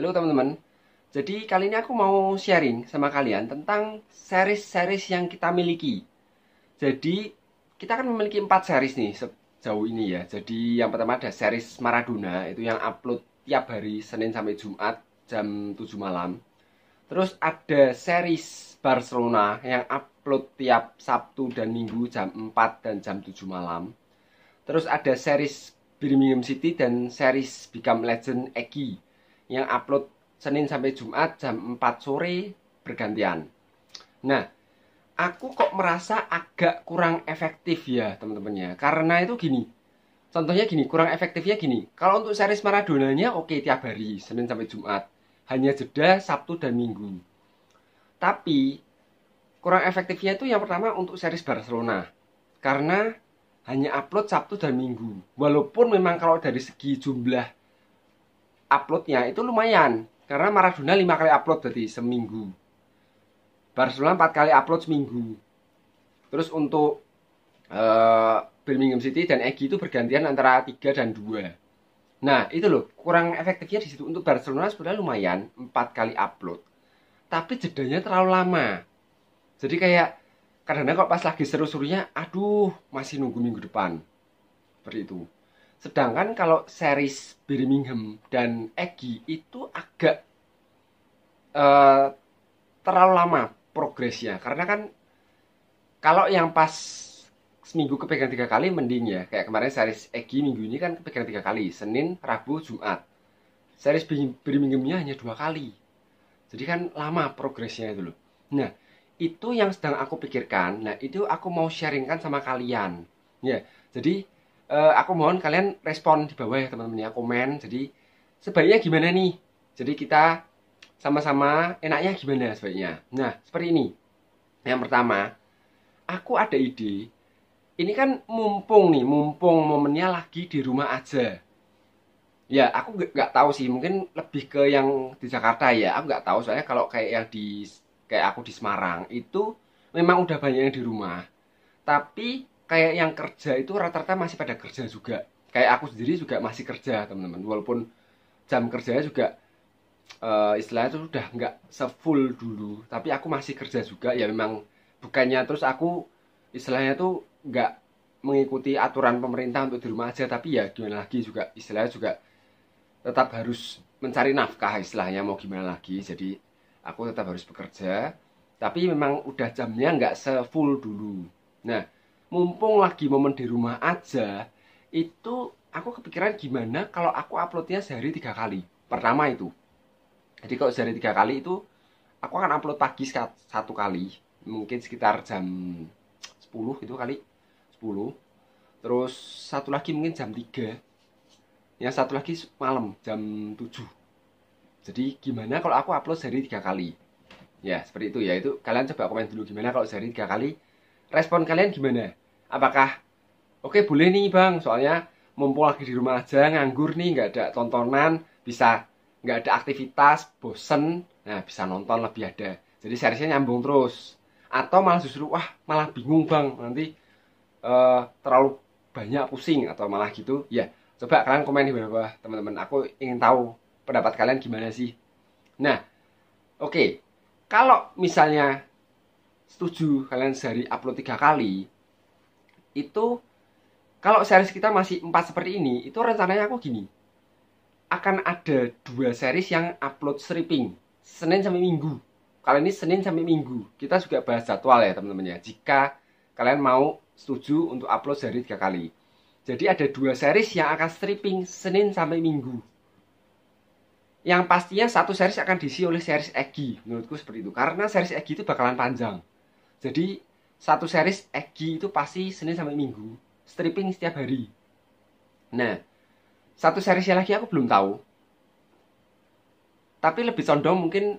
Halo teman-teman. Jadi kali ini aku mau sharing sama kalian tentang series-series yang kita miliki. Jadi kita kan memiliki 4 series nih sejauh ini ya. Jadi yang pertama ada series Maradona itu yang upload tiap hari Senin sampai Jumat jam 7 malam. Terus ada series Barcelona yang upload tiap Sabtu dan Minggu jam 4 dan jam 7 malam. Terus ada series Birmingham City dan series Become Legend Eki yang upload Senin sampai Jumat jam 4 sore bergantian. Nah, aku kok merasa agak kurang efektif ya teman teman ya. Karena itu gini, contohnya gini, kurang efektifnya gini. Kalau untuk series Maradonanya oke okay, tiap hari, Senin sampai Jumat. Hanya jeda Sabtu dan Minggu. Tapi, kurang efektifnya itu yang pertama untuk series Barcelona. Karena hanya upload Sabtu dan Minggu. Walaupun memang kalau dari segi jumlah uploadnya itu lumayan karena Maradona 5 kali upload jadi seminggu Barcelona 4 kali upload seminggu terus untuk uh, Birmingham City dan Egi itu bergantian antara 3 dan 2 nah itu loh kurang efektifnya di situ untuk Barcelona sebenarnya lumayan 4 kali upload tapi jedanya terlalu lama jadi kayak kadang-kadang kalau pas lagi seru-serunya aduh masih nunggu minggu depan seperti itu Sedangkan kalau series Birmingham dan Egi itu agak uh, terlalu lama progresnya karena kan kalau yang pas seminggu kepegang tiga kali mending ya kayak kemarin series Egi minggu ini kan kepegang tiga kali Senin Rabu Jumat series Birminghamnya hanya dua kali jadi kan lama progresnya itu loh nah itu yang sedang aku pikirkan nah itu aku mau sharingkan sama kalian ya jadi uh, aku mohon kalian respon di bawah ya teman-teman ya komen jadi sebaiknya gimana nih jadi kita sama-sama enaknya gimana sebaiknya nah seperti ini yang pertama aku ada ide ini kan mumpung nih mumpung momennya lagi di rumah aja ya aku nggak tahu sih mungkin lebih ke yang di Jakarta ya aku nggak tahu soalnya kalau kayak yang di kayak aku di Semarang itu memang udah banyak yang di rumah tapi kayak yang kerja itu rata-rata masih pada kerja juga kayak aku sendiri juga masih kerja teman-teman walaupun jam kerjanya juga uh, istilahnya itu udah nggak sefull dulu tapi aku masih kerja juga ya memang bukannya terus aku istilahnya tuh nggak mengikuti aturan pemerintah untuk di rumah aja tapi ya gimana lagi juga istilahnya juga tetap harus mencari nafkah istilahnya mau gimana lagi jadi aku tetap harus bekerja tapi memang udah jamnya nggak sefull dulu nah mumpung lagi momen di rumah aja itu aku kepikiran gimana kalau aku uploadnya sehari tiga kali pertama itu jadi kalau sehari tiga kali itu aku akan upload pagi satu kali mungkin sekitar jam 10 itu kali 10 terus satu lagi mungkin jam 3 yang satu lagi malam jam 7 jadi gimana kalau aku upload sehari tiga kali ya seperti itu ya itu kalian coba komen dulu gimana kalau sehari tiga kali respon kalian gimana apakah oke okay, boleh nih bang soalnya mumpul lagi di rumah aja nganggur nih nggak ada tontonan bisa nggak ada aktivitas bosen nah bisa nonton lebih ada jadi seriesnya nyambung terus atau malah justru wah malah bingung bang nanti uh, terlalu banyak pusing atau malah gitu ya coba kalian komen di bawah teman-teman aku ingin tahu pendapat kalian gimana sih nah oke okay. kalau misalnya setuju kalian sehari upload tiga kali itu kalau series kita masih empat seperti ini itu rencananya aku gini akan ada dua series yang upload stripping Senin sampai Minggu kali ini Senin sampai Minggu kita juga bahas jadwal ya teman-teman ya jika kalian mau setuju untuk upload series tiga kali jadi ada dua series yang akan stripping Senin sampai Minggu yang pastinya satu series akan diisi oleh series Egi menurutku seperti itu karena series Egi itu bakalan panjang jadi satu series Egi itu pasti Senin sampai Minggu stripping setiap hari nah satu seriesnya lagi aku belum tahu tapi lebih condong mungkin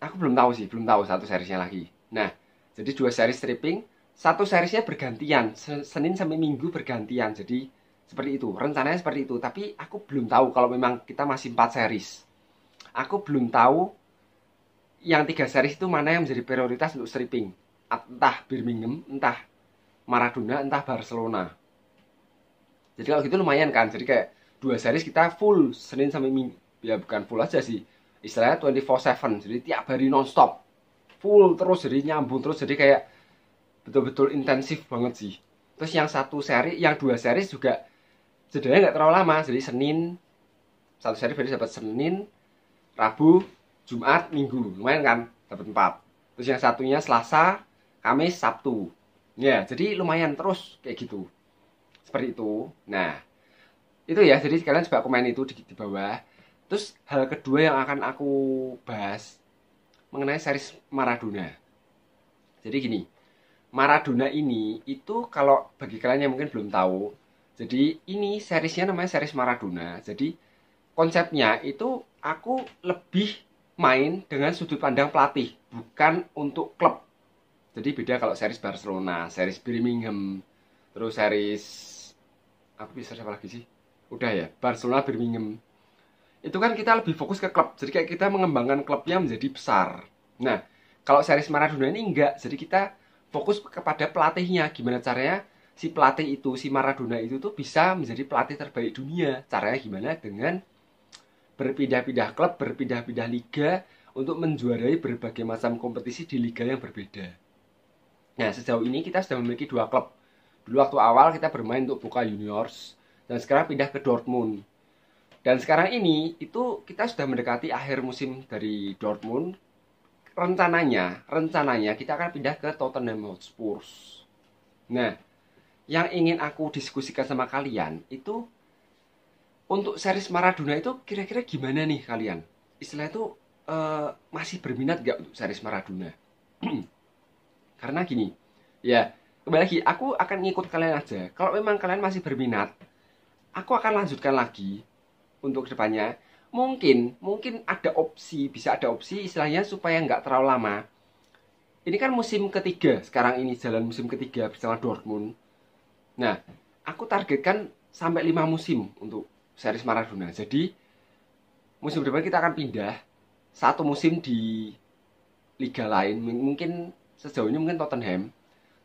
aku belum tahu sih belum tahu satu seriesnya lagi nah jadi dua series stripping satu seriesnya bergantian Senin sampai Minggu bergantian jadi seperti itu rencananya seperti itu tapi aku belum tahu kalau memang kita masih empat series aku belum tahu yang tiga series itu mana yang menjadi prioritas untuk stripping entah Birmingham, entah Maradona, entah Barcelona. Jadi kalau gitu lumayan kan. Jadi kayak dua series kita full Senin sampai Minggu. Ya bukan full aja sih. Istilahnya 24/7. Jadi tiap hari nonstop. Full terus jadi nyambung terus jadi kayak betul-betul intensif banget sih. Terus yang satu seri, yang dua seri juga sebenarnya nggak terlalu lama. Jadi Senin satu seri berarti dapat Senin, Rabu, Jumat, Minggu. Lumayan kan? Dapat empat. Terus yang satunya Selasa, Kamis, Sabtu. Ya, jadi lumayan terus kayak gitu. Seperti itu. Nah, itu ya. Jadi kalian coba komen itu di, di bawah. Terus hal kedua yang akan aku bahas mengenai series Maradona. Jadi gini, Maradona ini itu kalau bagi kalian yang mungkin belum tahu, jadi ini seriesnya namanya series Maradona. Jadi konsepnya itu aku lebih main dengan sudut pandang pelatih, bukan untuk klub jadi beda kalau series Barcelona, series Birmingham, terus series apa bisa siapa lagi sih? Udah ya, Barcelona, Birmingham. Itu kan kita lebih fokus ke klub. Jadi kayak kita mengembangkan klubnya menjadi besar. Nah, kalau series Maradona ini enggak. Jadi kita fokus kepada pelatihnya. Gimana caranya si pelatih itu, si Maradona itu tuh bisa menjadi pelatih terbaik dunia. Caranya gimana? Dengan berpindah-pindah klub, berpindah-pindah liga untuk menjuarai berbagai macam kompetisi di liga yang berbeda. Nah, sejauh ini kita sudah memiliki dua klub. Dulu waktu awal kita bermain untuk buka Juniors dan sekarang pindah ke Dortmund. Dan sekarang ini itu kita sudah mendekati akhir musim dari Dortmund. Rencananya, rencananya kita akan pindah ke Tottenham Hotspur. Nah, yang ingin aku diskusikan sama kalian itu untuk series Maradona itu kira-kira gimana nih kalian? Istilah itu uh, masih berminat gak untuk series Maradona? Karena gini, ya kembali lagi, aku akan ngikut kalian aja. Kalau memang kalian masih berminat, aku akan lanjutkan lagi untuk kedepannya. Mungkin, mungkin ada opsi, bisa ada opsi istilahnya supaya nggak terlalu lama. Ini kan musim ketiga sekarang ini, jalan musim ketiga bersama Dortmund. Nah, aku targetkan sampai lima musim untuk series Maradona. Jadi, musim depan kita akan pindah satu musim di liga lain mungkin sejauh ini mungkin Tottenham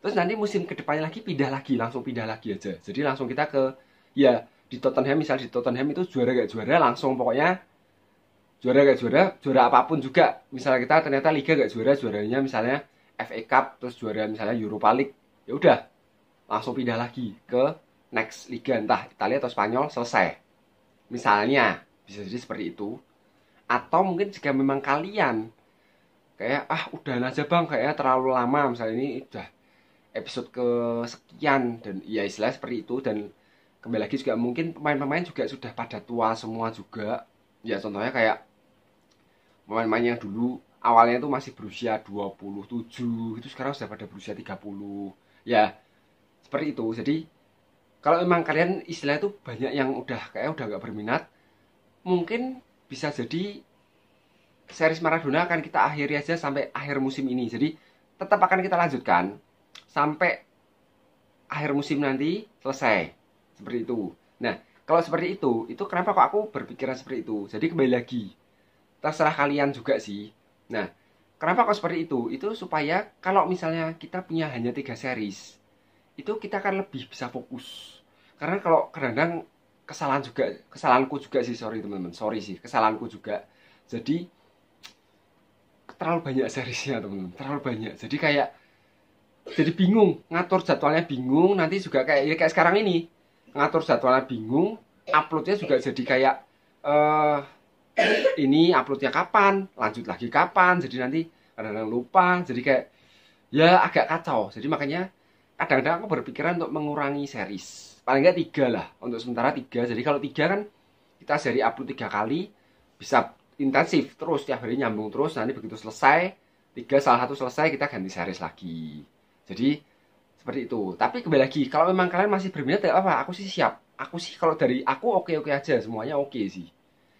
terus nanti musim kedepannya lagi pindah lagi langsung pindah lagi aja jadi langsung kita ke ya di Tottenham misal di Tottenham itu juara gak juara langsung pokoknya juara gak juara juara apapun juga misalnya kita ternyata liga gak juara juaranya misalnya FA Cup terus juara misalnya Europa League ya udah langsung pindah lagi ke next liga entah Italia atau Spanyol selesai misalnya bisa jadi seperti itu atau mungkin jika memang kalian kayak ah udah aja bang kayaknya terlalu lama misalnya ini udah episode ke sekian dan ya istilah seperti itu dan kembali lagi juga mungkin pemain-pemain juga sudah pada tua semua juga ya contohnya kayak pemain-pemain yang dulu awalnya itu masih berusia 27 itu sekarang sudah pada berusia 30 ya seperti itu jadi kalau memang kalian istilah itu banyak yang udah kayak udah nggak berminat mungkin bisa jadi series Maradona akan kita akhiri aja sampai akhir musim ini. Jadi tetap akan kita lanjutkan sampai akhir musim nanti selesai. Seperti itu. Nah, kalau seperti itu, itu kenapa kok aku berpikiran seperti itu? Jadi kembali lagi, terserah kalian juga sih. Nah, kenapa kok seperti itu? Itu supaya kalau misalnya kita punya hanya tiga series, itu kita akan lebih bisa fokus. Karena kalau kadang-kadang kesalahan juga, kesalahanku juga sih, sorry teman-teman, sorry sih, kesalahanku juga. Jadi terlalu banyak serisnya teman-teman terlalu banyak jadi kayak jadi bingung ngatur jadwalnya bingung nanti juga kayak ya kayak sekarang ini ngatur jadwalnya bingung uploadnya juga jadi kayak uh, ini uploadnya kapan lanjut lagi kapan jadi nanti kadang-kadang lupa jadi kayak ya agak kacau jadi makanya kadang-kadang aku berpikiran untuk mengurangi series paling nggak tiga lah untuk sementara tiga jadi kalau tiga kan kita seri upload tiga kali bisa intensif terus tiap hari nyambung terus nanti begitu selesai tiga salah satu selesai kita ganti series lagi jadi seperti itu tapi kembali lagi kalau memang kalian masih berminat tidak apa aku sih siap aku sih kalau dari aku oke oke aja semuanya oke sih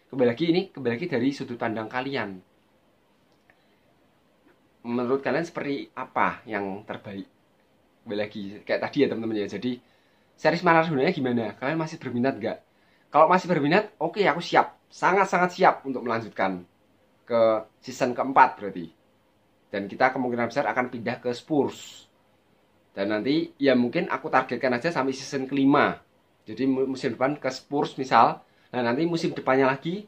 kembali lagi ini kembali lagi dari sudut pandang kalian menurut kalian seperti apa yang terbaik kembali lagi kayak tadi ya teman-teman ya jadi series mana sebenarnya gimana kalian masih berminat nggak kalau masih berminat oke okay, aku siap sangat-sangat siap untuk melanjutkan ke season keempat berarti. Dan kita kemungkinan besar akan pindah ke Spurs. Dan nanti ya mungkin aku targetkan aja sampai season kelima. Jadi musim depan ke Spurs misal. Nah nanti musim depannya lagi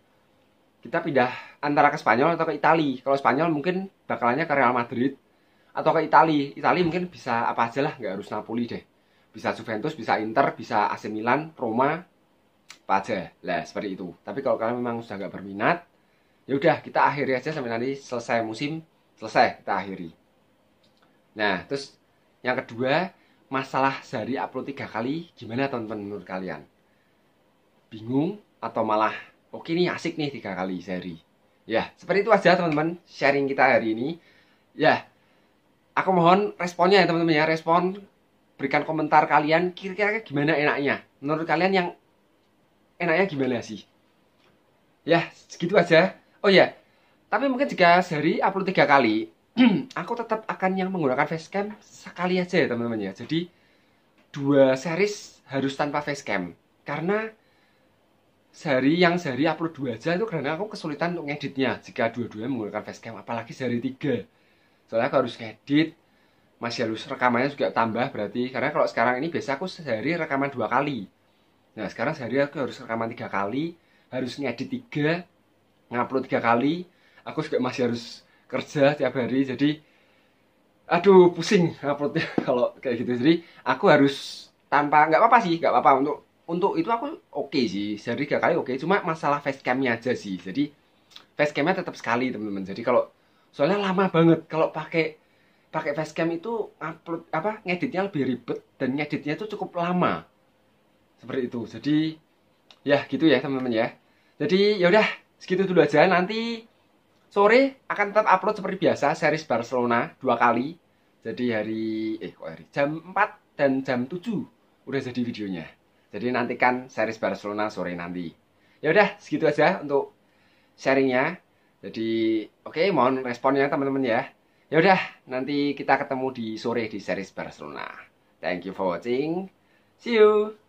kita pindah antara ke Spanyol atau ke Italia. Kalau Spanyol mungkin bakalannya ke Real Madrid atau ke Italia. Italia mungkin bisa apa aja lah, nggak harus Napoli deh. Bisa Juventus, bisa Inter, bisa AC Milan, Roma, aja lah seperti itu tapi kalau kalian memang sudah gak berminat ya udah kita akhiri aja sampai nanti selesai musim selesai kita akhiri nah terus yang kedua masalah sehari upload tiga kali gimana teman-teman menurut kalian bingung atau malah oke okay, nih asik nih tiga kali sehari ya seperti itu aja teman-teman sharing kita hari ini ya aku mohon responnya ya teman-teman ya respon berikan komentar kalian kira-kira gimana enaknya menurut kalian yang enaknya gimana sih? Ya, segitu aja. Oh ya, tapi mungkin jika sehari upload tiga kali, aku tetap akan yang menggunakan facecam sekali aja ya teman-teman ya. Jadi dua series harus tanpa facecam karena sehari yang sehari upload dua aja itu karena aku kesulitan untuk ngeditnya jika dua-duanya menggunakan facecam apalagi sehari tiga soalnya aku harus ngedit masih harus rekamannya juga tambah berarti karena kalau sekarang ini biasa aku sehari rekaman dua kali Nah sekarang sehari aku harus rekaman tiga kali, harus ngedit tiga, ngupload tiga kali. Aku juga masih harus kerja tiap hari, jadi aduh pusing uploadnya kalau kayak gitu. Jadi aku harus tanpa nggak apa-apa sih, nggak apa-apa untuk untuk itu aku oke okay sih, sehari tiga kali oke. Okay. Cuma masalah facecamnya aja sih, jadi facecamnya tetap sekali teman-teman. Jadi kalau soalnya lama banget kalau pakai pakai facecam itu upload apa ngeditnya lebih ribet dan ngeditnya itu cukup lama seperti itu jadi ya gitu ya teman-teman ya jadi yaudah segitu dulu aja nanti sore akan tetap upload seperti biasa series Barcelona dua kali jadi hari eh kok hari jam 4 dan jam 7 udah jadi videonya jadi nantikan series Barcelona sore nanti yaudah segitu aja untuk sharingnya jadi oke okay, mohon responnya teman-teman ya yaudah nanti kita ketemu di sore di series Barcelona thank you for watching see you